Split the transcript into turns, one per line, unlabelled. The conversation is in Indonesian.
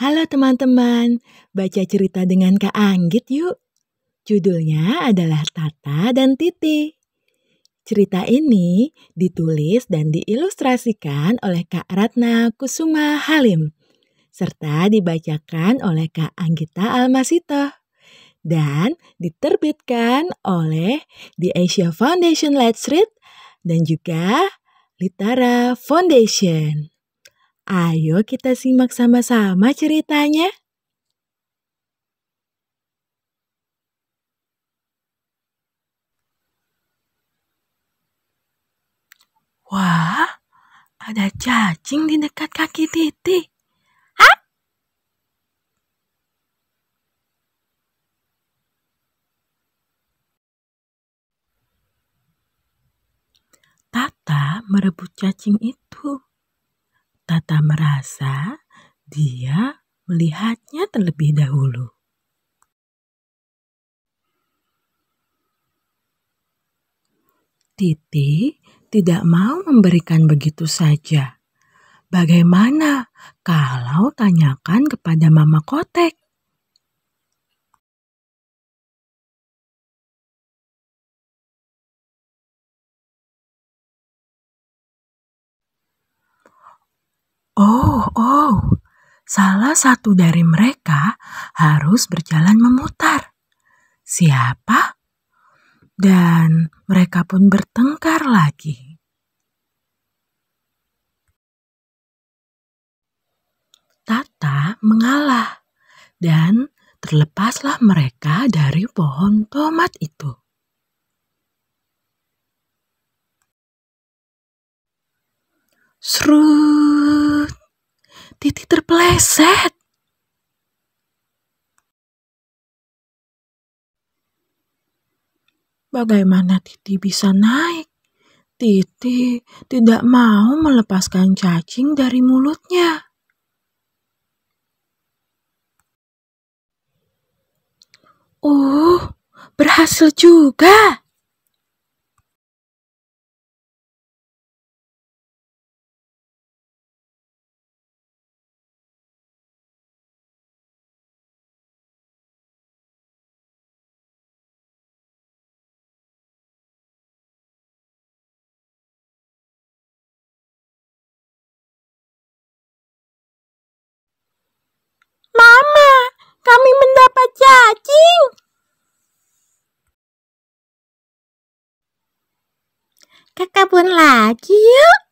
Halo teman-teman, baca cerita dengan Kak Anggit yuk. Judulnya adalah Tata dan Titi. Cerita ini ditulis dan diilustrasikan oleh Kak Ratna Kusuma Halim serta dibacakan oleh Kak Anggita Almasito dan diterbitkan oleh The Asia Foundation Let's Read dan juga Litara Foundation. Ayo kita simak sama-sama ceritanya. Wah, ada cacing di dekat kaki Titi. Hah? Tata merebut cacing itu Tata merasa dia melihatnya terlebih dahulu. Titi tidak mau memberikan begitu saja. Bagaimana kalau tanyakan kepada Mama Kotek? Oh, oh, salah satu dari mereka harus berjalan memutar. Siapa? Dan mereka pun bertengkar
lagi.
Tata mengalah dan terlepaslah mereka dari pohon tomat itu. Sru
terpeleset.
Bagaimana Titi bisa naik? Titi tidak mau melepaskan cacing dari mulutnya.
Uh, berhasil juga. cacing. Kakak pun lagi yuk.